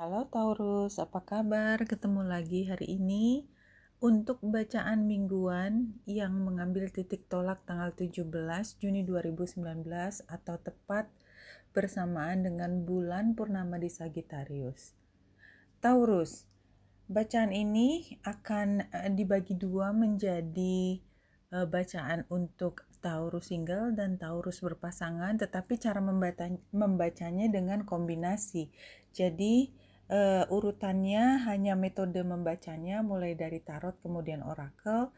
Halo Taurus, apa kabar? Ketemu lagi hari ini untuk bacaan mingguan yang mengambil titik tolak tanggal 17 Juni 2019 atau tepat bersamaan dengan bulan purnama di Sagittarius. Taurus, bacaan ini akan eh, dibagi dua menjadi eh, bacaan untuk Taurus single dan Taurus berpasangan, tetapi cara membacanya dengan kombinasi. Jadi, uh, urutannya hanya metode membacanya mulai dari tarot kemudian oracle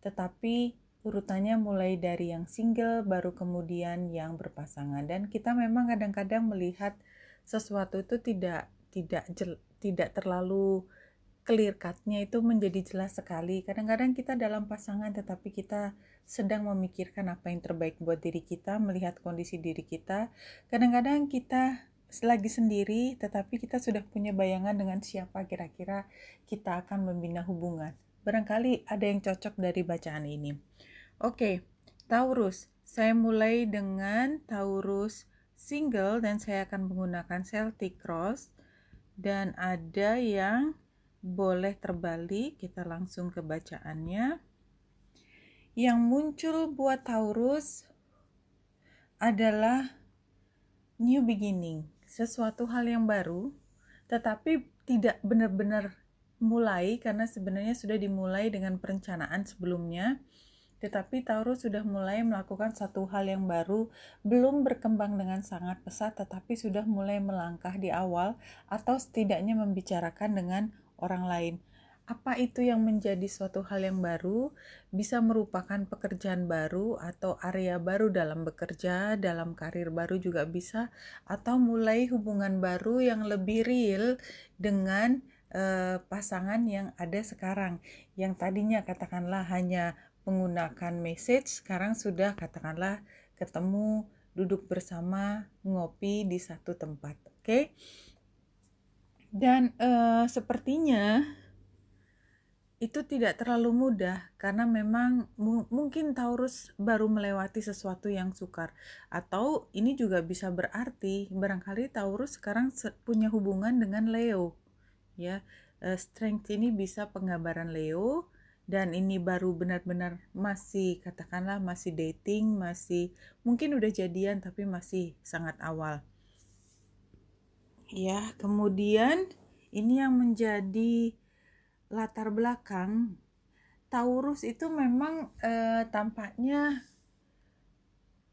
tetapi urutannya mulai dari yang single baru kemudian yang berpasangan dan kita memang kadang-kadang melihat sesuatu itu tidak tidak jel, tidak terlalu clear cut-nya itu menjadi jelas sekali. Kadang-kadang kita dalam pasangan tetapi kita sedang memikirkan apa yang terbaik buat diri kita, melihat kondisi diri kita. Kadang-kadang kita selagi sendiri, tetapi kita sudah punya bayangan dengan siapa kira-kira kita akan membina hubungan. Barangkali ada yang cocok dari bacaan ini. Oke, Taurus. Saya mulai dengan Taurus single dan saya akan menggunakan Celtic Cross dan ada yang boleh terbalik. Kita langsung ke bacaannya. Yang muncul buat Taurus adalah new beginning sesuatu hal yang baru, tetapi tidak benar-benar mulai karena sebenarnya sudah dimulai dengan perencanaan sebelumnya. Tetapi Taurus sudah mulai melakukan satu hal yang baru, belum berkembang dengan sangat pesat, tetapi sudah mulai melangkah di awal atau setidaknya membicarakan dengan orang lain apa itu yang menjadi suatu hal yang baru bisa merupakan pekerjaan baru atau area baru dalam bekerja, dalam karir baru juga bisa atau mulai hubungan baru yang lebih real dengan uh, pasangan yang ada sekarang. Yang tadinya katakanlah hanya menggunakan message, sekarang sudah katakanlah ketemu, duduk bersama, ngopi di satu tempat, oke? Okay? Dan uh, sepertinya itu tidak terlalu mudah karena memang mungkin Taurus baru melewati sesuatu yang sukar atau ini juga bisa berarti barangkali Taurus sekarang punya hubungan dengan Leo ya eh, strength ini bisa penggambaran Leo dan ini baru benar-benar masih katakanlah masih dating masih mungkin udah jadian tapi masih sangat awal ya kemudian ini yang menjadi latar belakang Taurus itu memang e, tampaknya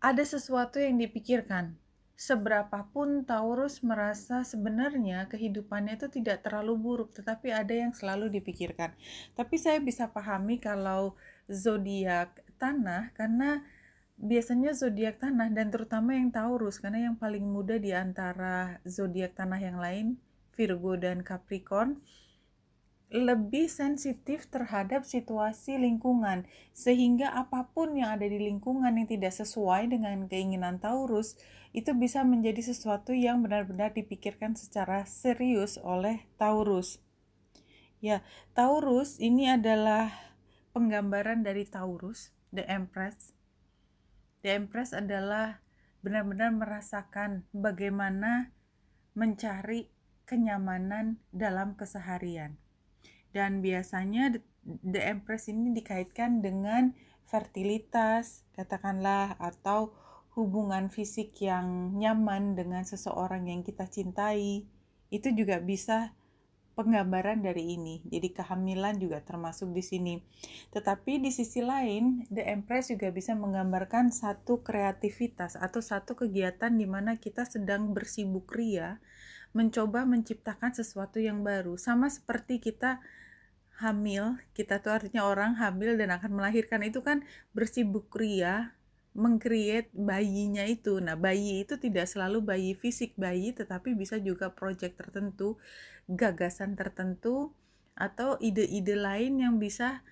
ada sesuatu yang dipikirkan. Seberapapun Taurus merasa sebenarnya kehidupannya itu tidak terlalu buruk, tetapi ada yang selalu dipikirkan. Tapi saya bisa pahami kalau zodiak tanah karena biasanya zodiak tanah dan terutama yang Taurus karena yang paling muda di antara zodiak tanah yang lain Virgo dan Capricorn lebih sensitif terhadap situasi lingkungan, sehingga apapun yang ada di lingkungan yang tidak sesuai dengan keinginan Taurus itu bisa menjadi sesuatu yang benar-benar dipikirkan secara serius oleh Taurus. Ya, Taurus ini adalah penggambaran dari Taurus, The Empress. The Empress adalah benar-benar merasakan bagaimana mencari kenyamanan dalam keseharian dan biasanya the empress ini dikaitkan dengan fertilitas katakanlah atau hubungan fisik yang nyaman dengan seseorang yang kita cintai itu juga bisa penggambaran dari ini. Jadi kehamilan juga termasuk di sini. Tetapi di sisi lain, The Empress juga bisa menggambarkan satu kreativitas atau satu kegiatan di mana kita sedang bersibuk ria mencoba menciptakan sesuatu yang baru. Sama seperti kita hamil, kita tuh artinya orang hamil dan akan melahirkan itu kan bersibuk ria mengcreate bayinya itu. Nah, bayi itu tidak selalu bayi fisik bayi, tetapi bisa juga proyek tertentu, gagasan tertentu, atau ide-ide lain yang bisa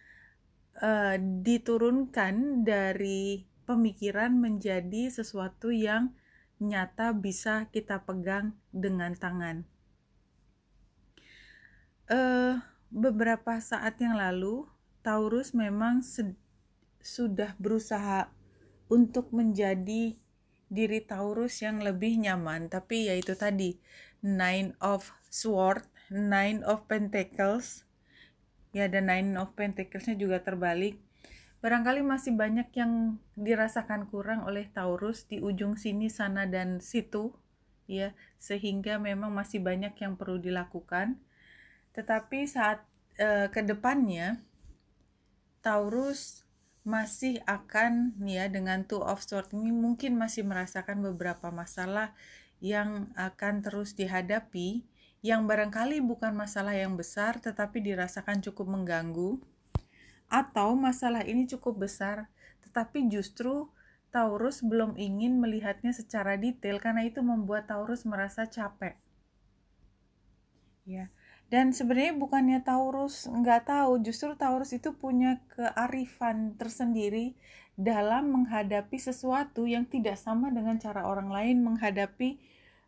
uh, diturunkan dari pemikiran menjadi sesuatu yang nyata bisa kita pegang dengan tangan. Uh, beberapa saat yang lalu Taurus memang sudah berusaha untuk menjadi diri Taurus yang lebih nyaman tapi yaitu tadi Nine of Swords, Nine of Pentacles ya dan Nine of Pentaclesnya juga terbalik barangkali masih banyak yang dirasakan kurang oleh Taurus di ujung sini sana dan situ ya sehingga memang masih banyak yang perlu dilakukan tetapi saat e, eh, kedepannya Taurus masih akan ya dengan two of swords ini mungkin masih merasakan beberapa masalah yang akan terus dihadapi yang barangkali bukan masalah yang besar tetapi dirasakan cukup mengganggu atau masalah ini cukup besar tetapi justru Taurus belum ingin melihatnya secara detail karena itu membuat Taurus merasa capek. Ya dan sebenarnya bukannya Taurus nggak tahu justru Taurus itu punya kearifan tersendiri dalam menghadapi sesuatu yang tidak sama dengan cara orang lain menghadapi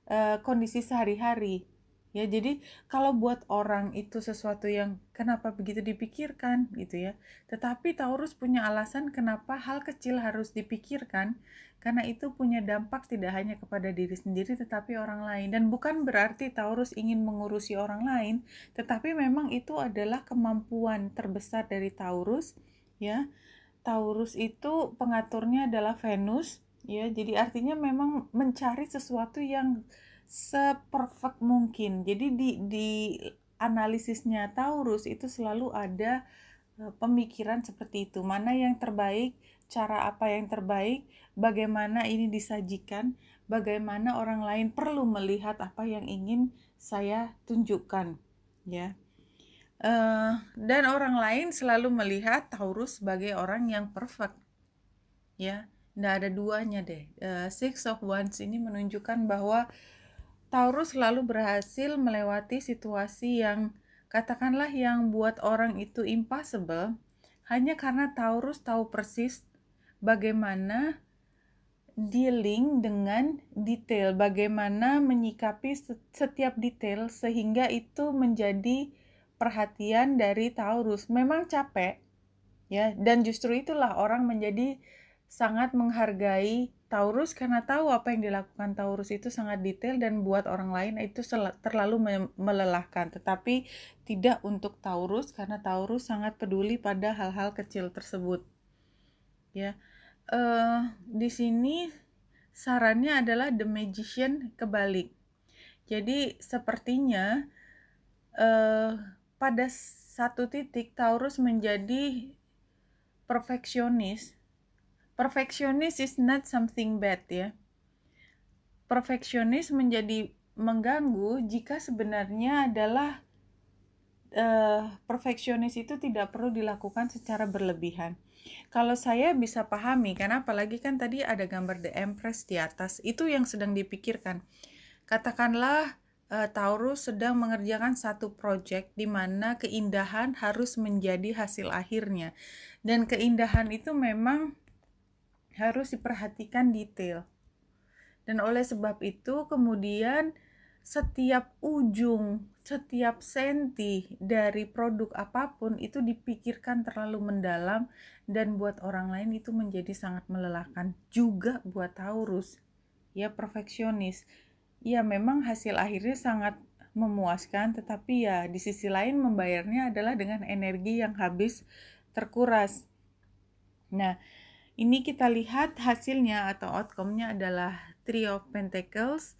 uh, kondisi sehari-hari ya jadi kalau buat orang itu sesuatu yang kenapa begitu dipikirkan gitu ya tetapi Taurus punya alasan kenapa hal kecil harus dipikirkan karena itu punya dampak tidak hanya kepada diri sendiri tetapi orang lain dan bukan berarti Taurus ingin mengurusi orang lain tetapi memang itu adalah kemampuan terbesar dari Taurus ya Taurus itu pengaturnya adalah Venus ya jadi artinya memang mencari sesuatu yang seperfect mungkin. Jadi di di analisisnya Taurus itu selalu ada eh, pemikiran seperti itu. Mana yang terbaik, cara apa yang terbaik, bagaimana ini disajikan, bagaimana orang lain perlu melihat apa yang ingin saya tunjukkan, ya. Uh, dan orang lain selalu melihat Taurus sebagai orang yang perfect, ya. tidak ada duanya deh. Uh, six of Wands ini menunjukkan bahwa uh, Taurus selalu berhasil melewati situasi yang katakanlah yang buat orang itu impossible hanya karena Taurus tahu persis bagaimana dealing dengan detail, bagaimana menyikapi setiap detail sehingga itu menjadi perhatian dari Taurus. Memang capek ya dan justru itulah orang menjadi sangat menghargai Taurus karena tahu apa yang dilakukan Taurus itu sangat detail dan buat orang lain itu terlalu melelahkan. Tetapi tidak untuk Taurus karena Taurus sangat peduli pada hal-hal kecil tersebut. Ya, uh, di sini sarannya adalah The Magician kebalik. Jadi sepertinya uh, pada satu titik Taurus menjadi perfeksionis perfeksionis is not something bad ya. Perfeksionis menjadi mengganggu jika sebenarnya adalah uh, eh, perfeksionis itu tidak perlu dilakukan secara berlebihan. Kalau saya bisa pahami, karena apalagi kan tadi ada gambar The Empress di atas, itu yang sedang dipikirkan. Katakanlah uh, Taurus sedang mengerjakan satu proyek di mana keindahan harus menjadi hasil akhirnya. Dan keindahan itu memang harus diperhatikan detail. Dan oleh sebab itu kemudian setiap ujung, setiap senti dari produk apapun itu dipikirkan terlalu mendalam dan buat orang lain itu menjadi sangat melelahkan juga buat Taurus. Ya perfeksionis. Ya memang hasil akhirnya sangat memuaskan tetapi ya di sisi lain membayarnya adalah dengan energi yang habis terkuras. Nah, ini kita lihat hasilnya atau outcome-nya adalah Three of Pentacles.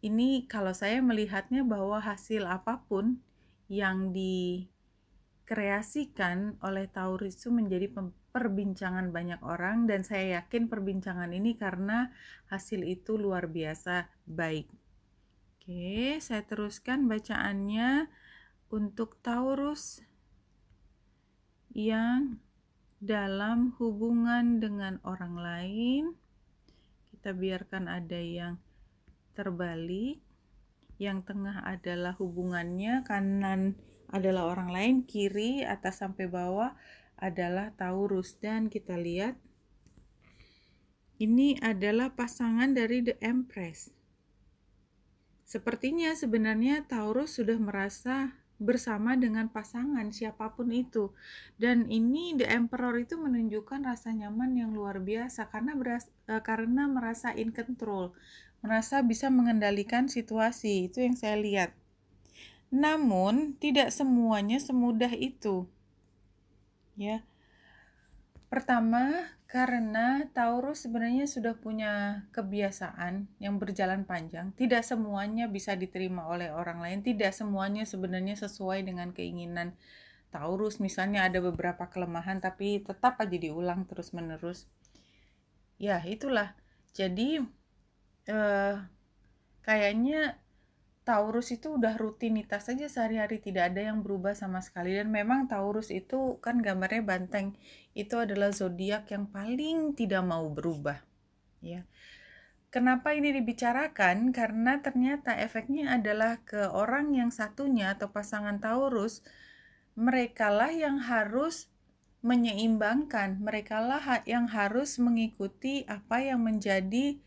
Ini kalau saya melihatnya bahwa hasil apapun yang dikreasikan oleh Taurus itu menjadi perbincangan banyak orang dan saya yakin perbincangan ini karena hasil itu luar biasa baik. Oke, saya teruskan bacaannya untuk Taurus yang dalam hubungan dengan orang lain kita biarkan ada yang terbalik yang tengah adalah hubungannya kanan adalah orang lain kiri atas sampai bawah adalah Taurus dan kita lihat ini adalah pasangan dari The Empress. Sepertinya sebenarnya Taurus sudah merasa bersama dengan pasangan siapapun itu. Dan ini The Emperor itu menunjukkan rasa nyaman yang luar biasa karena beras, e, karena merasa in control, merasa bisa mengendalikan situasi. Itu yang saya lihat. Namun, tidak semuanya semudah itu. Ya. Pertama, karena Taurus sebenarnya sudah punya kebiasaan yang berjalan panjang. Tidak semuanya bisa diterima oleh orang lain. Tidak semuanya sebenarnya sesuai dengan keinginan Taurus. Misalnya ada beberapa kelemahan tapi tetap aja diulang terus-menerus. Ya, itulah. Jadi eh kayaknya Taurus itu udah rutinitas aja sehari-hari tidak ada yang berubah sama sekali dan memang Taurus itu kan gambarnya banteng itu adalah zodiak yang paling tidak mau berubah ya Kenapa ini dibicarakan? Karena ternyata efeknya adalah ke orang yang satunya atau pasangan Taurus, merekalah yang harus menyeimbangkan, merekalah yang harus mengikuti apa yang menjadi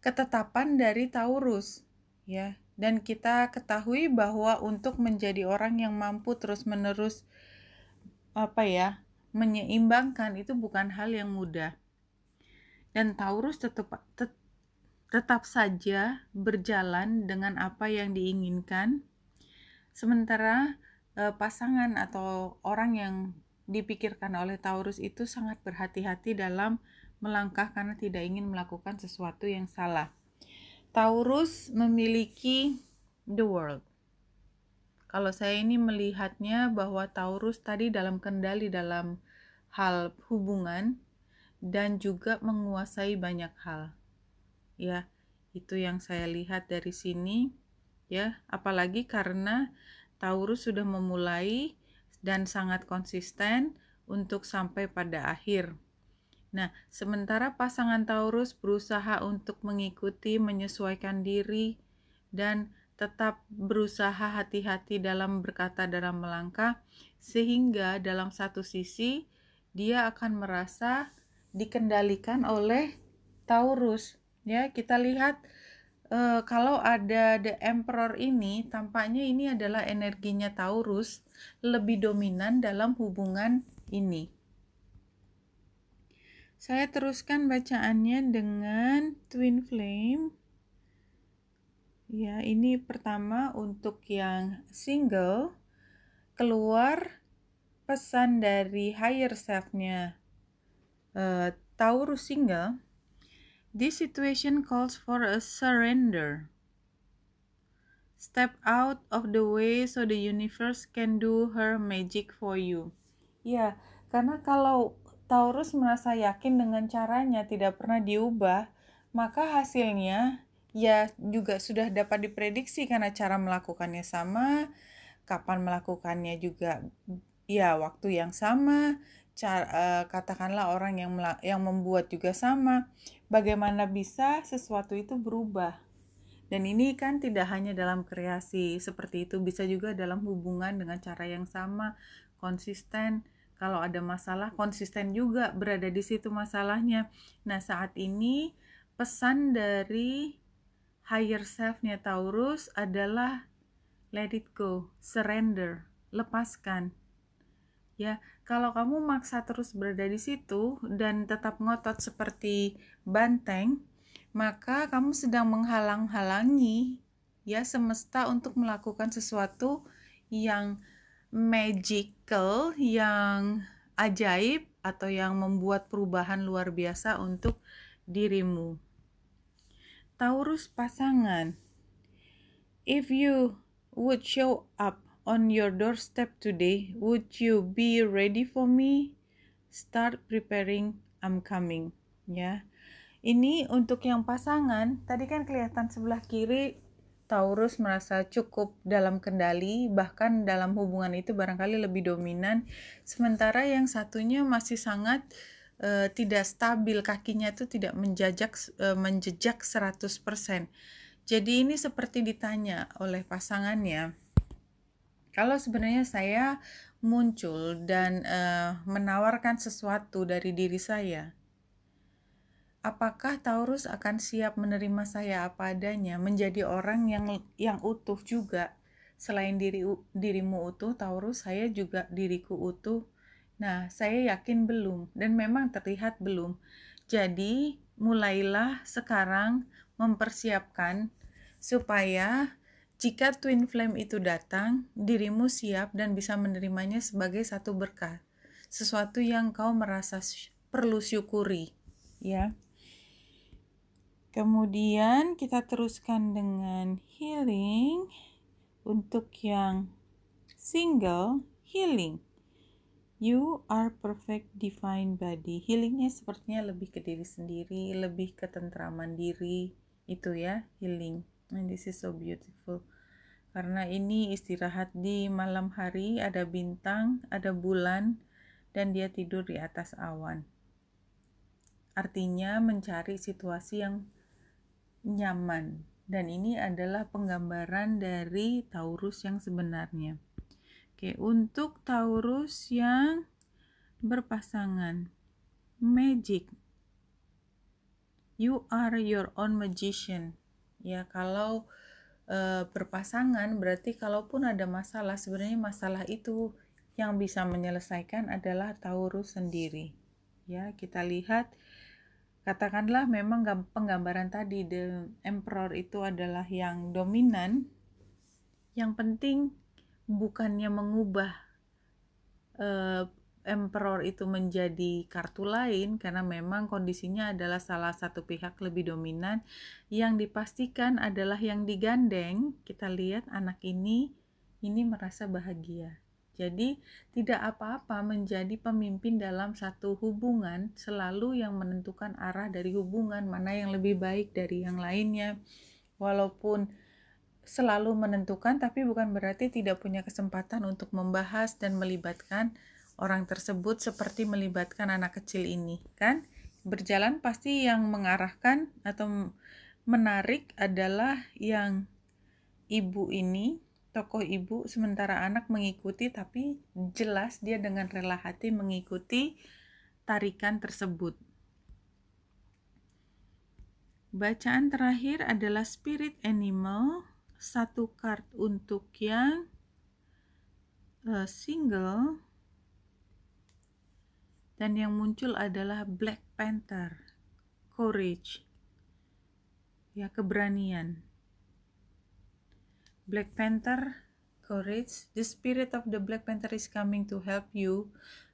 ketetapan dari Taurus, ya. Dan kita ketahui bahwa untuk menjadi orang yang mampu terus-menerus apa ya, menyeimbangkan itu bukan hal yang mudah. Dan Taurus tetap tet, tetap saja berjalan dengan apa yang diinginkan. Sementara eh, pasangan atau orang yang dipikirkan oleh Taurus itu sangat berhati-hati dalam melangkah karena tidak ingin melakukan sesuatu yang salah. Taurus memiliki the world. Kalau saya ini melihatnya bahwa Taurus tadi dalam kendali dalam hal hubungan dan juga menguasai banyak hal. Ya, itu yang saya lihat dari sini ya, apalagi karena Taurus sudah memulai dan sangat konsisten untuk sampai pada akhir. Nah, sementara pasangan Taurus berusaha untuk mengikuti, menyesuaikan diri, dan tetap berusaha hati-hati dalam berkata dalam melangkah, sehingga dalam satu sisi dia akan merasa dikendalikan oleh Taurus. Ya, kita lihat e, kalau ada The Emperor ini, tampaknya ini adalah energinya Taurus lebih dominan dalam hubungan ini. Saya teruskan bacaannya dengan twin flame. Ya, ini pertama untuk yang single keluar pesan dari higher self-nya. Uh, Taurus single. This situation calls for a surrender. Step out of the way so the universe can do her magic for you. Ya, karena kalau Taurus merasa yakin dengan caranya tidak pernah diubah, maka hasilnya ya juga sudah dapat diprediksi karena cara melakukannya sama, kapan melakukannya juga ya waktu yang sama, cara, uh, katakanlah orang yang yang membuat juga sama. Bagaimana bisa sesuatu itu berubah? Dan ini kan tidak hanya dalam kreasi seperti itu, bisa juga dalam hubungan dengan cara yang sama, konsisten kalau ada masalah konsisten juga berada di situ masalahnya. Nah, saat ini pesan dari higher self-nya Taurus adalah let it go, surrender, lepaskan. Ya, kalau kamu maksa terus berada di situ dan tetap ngotot seperti banteng, maka kamu sedang menghalang-halangi ya semesta untuk melakukan sesuatu yang magical yang ajaib atau yang membuat perubahan luar biasa untuk dirimu. Taurus pasangan. If you would show up on your doorstep today, would you be ready for me? Start preparing, I'm coming. Ya. Ini untuk yang pasangan, tadi kan kelihatan sebelah kiri Taurus merasa cukup dalam kendali, bahkan dalam hubungan itu barangkali lebih dominan, sementara yang satunya masih sangat e, tidak stabil, kakinya itu tidak menjajak e, menjejak 100%. Jadi ini seperti ditanya oleh pasangannya. Kalau sebenarnya saya muncul dan e, menawarkan sesuatu dari diri saya, apakah Taurus akan siap menerima saya apa adanya, menjadi orang yang yang utuh juga. Selain diri dirimu utuh, Taurus, saya juga diriku utuh. Nah, saya yakin belum dan memang terlihat belum. Jadi, mulailah sekarang mempersiapkan supaya jika twin flame itu datang, dirimu siap dan bisa menerimanya sebagai satu berkah, sesuatu yang kau merasa perlu syukuri, ya. Kemudian kita teruskan dengan healing untuk yang single healing. You are perfect divine body. Healingnya sepertinya lebih ke diri sendiri, lebih ke tentraman diri. Itu ya, healing. And this is so beautiful. Karena ini istirahat di malam hari, ada bintang, ada bulan, dan dia tidur di atas awan. Artinya mencari situasi yang nyaman. Dan ini adalah penggambaran dari Taurus yang sebenarnya. Oke, untuk Taurus yang berpasangan magic. You are your own magician. Ya, kalau e, berpasangan berarti kalaupun ada masalah, sebenarnya masalah itu yang bisa menyelesaikan adalah Taurus sendiri. Ya, kita lihat katakanlah memang penggambaran tadi the emperor itu adalah yang dominan yang penting bukannya mengubah uh, emperor itu menjadi kartu lain karena memang kondisinya adalah salah satu pihak lebih dominan yang dipastikan adalah yang digandeng kita lihat anak ini ini merasa bahagia jadi, tidak apa-apa menjadi pemimpin dalam satu hubungan, selalu yang menentukan arah dari hubungan, mana yang lebih baik dari yang lainnya. Walaupun selalu menentukan, tapi bukan berarti tidak punya kesempatan untuk membahas dan melibatkan orang tersebut seperti melibatkan anak kecil ini, kan? Berjalan pasti yang mengarahkan atau menarik adalah yang ibu ini tokoh ibu sementara anak mengikuti tapi jelas dia dengan rela hati mengikuti tarikan tersebut. Bacaan terakhir adalah Spirit Animal, satu kart untuk yang uh, single dan yang muncul adalah Black Panther, Courage. Ya, keberanian. Black Panther courage. The spirit of the Black Panther is coming to help you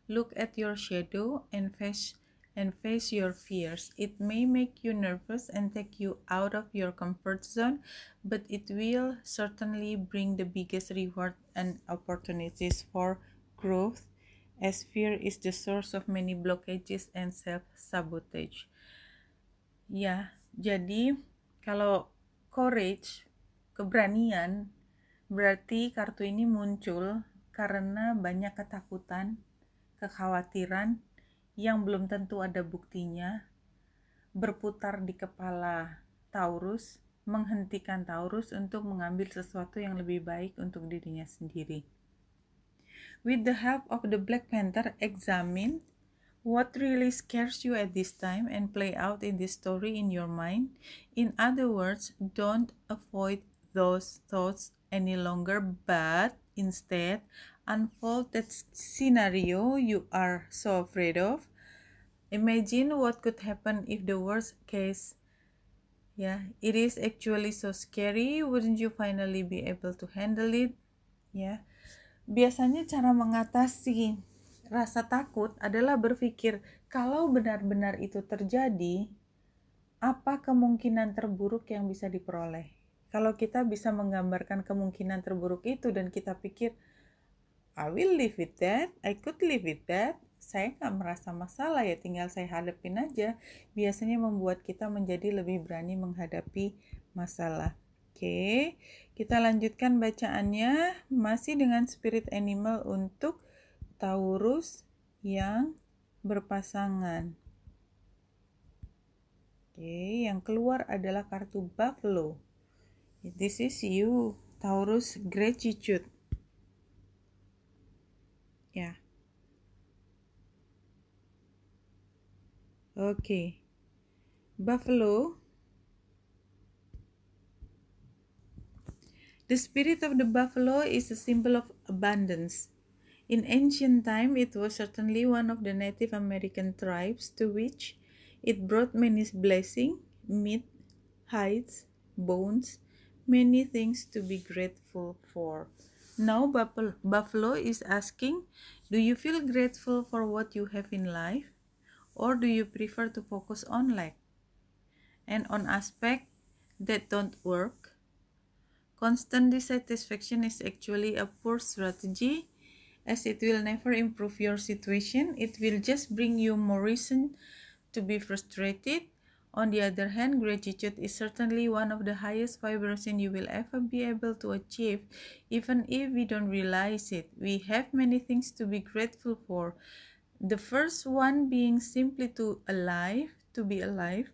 look at your shadow and face and face your fears. It may make you nervous and take you out of your comfort zone, but it will certainly bring the biggest reward and opportunities for growth as fear is the source of many blockages and self sabotage. Ya, jadi kalau courage keberanian, berarti kartu ini muncul karena banyak ketakutan, kekhawatiran yang belum tentu ada buktinya, berputar di kepala Taurus, menghentikan Taurus untuk mengambil sesuatu yang lebih baik untuk dirinya sendiri. With the help of the Black Panther, examine what really scares you at this time and play out in this story in your mind. In other words, don't avoid those thoughts any longer, but instead unfold that scenario you are so afraid of. Imagine what could happen if the worst case. Yeah, it is actually so scary. Wouldn't you finally be able to handle it? yeah. biasanya cara mengatasi rasa takut adalah berpikir kalau benar-benar itu terjadi, apa kemungkinan terburuk yang bisa diperoleh? Kalau kita bisa menggambarkan kemungkinan terburuk itu dan kita pikir, I will live with that, I could live with that, saya nggak merasa masalah ya tinggal saya hadapin aja biasanya membuat kita menjadi lebih berani menghadapi masalah oke kita lanjutkan bacaannya masih dengan spirit animal untuk Taurus yang berpasangan oke yang keluar adalah kartu buffalo This is you, Taurus gratitude. Yeah. Okay. Buffalo. The spirit of the buffalo is a symbol of abundance. In ancient time, it was certainly one of the Native American tribes to which it brought many blessings, meat, hides, bones, many things to be grateful for. Now, Buffalo is asking Do you feel grateful for what you have in life? Or do you prefer to focus on lack and on aspects that don't work? Constant dissatisfaction is actually a poor strategy as it will never improve your situation. It will just bring you more reason to be frustrated on the other hand, gratitude is certainly one of the highest vibrations you will ever be able to achieve, even if we don't realize it. We have many things to be grateful for. The first one being simply to alive, to be alive,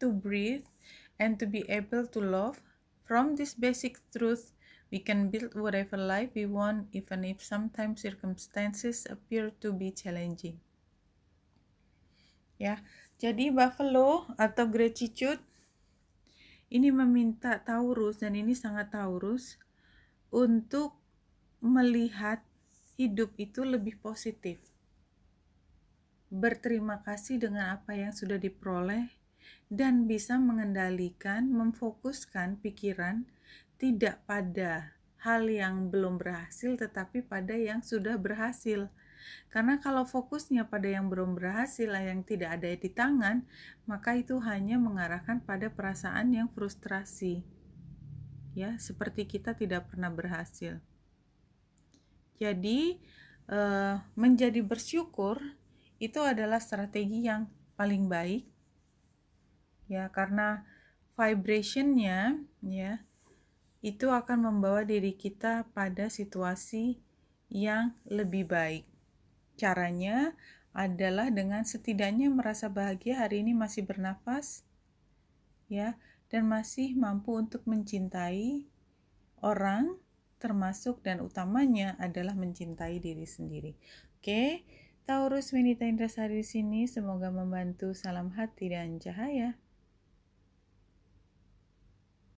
to breathe, and to be able to love. From this basic truth, we can build whatever life we want, even if sometimes circumstances appear to be challenging. ya. Jadi buffalo atau grey cicut ini meminta Taurus dan ini sangat Taurus untuk melihat hidup itu lebih positif. Berterima kasih dengan apa yang sudah diperoleh dan bisa mengendalikan, memfokuskan pikiran tidak pada hal yang belum berhasil tetapi pada yang sudah berhasil. Karena kalau fokusnya pada yang belum berhasil, yang tidak ada di tangan, maka itu hanya mengarahkan pada perasaan yang frustrasi. Ya, seperti kita tidak pernah berhasil. Jadi, eh, menjadi bersyukur itu adalah strategi yang paling baik. Ya, karena vibrationnya ya itu akan membawa diri kita pada situasi yang lebih baik. Caranya adalah dengan setidaknya merasa bahagia hari ini masih bernafas ya dan masih mampu untuk mencintai orang termasuk dan utamanya adalah mencintai diri sendiri. Oke, Taurus Winita Indrasari di sini semoga membantu salam hati dan cahaya.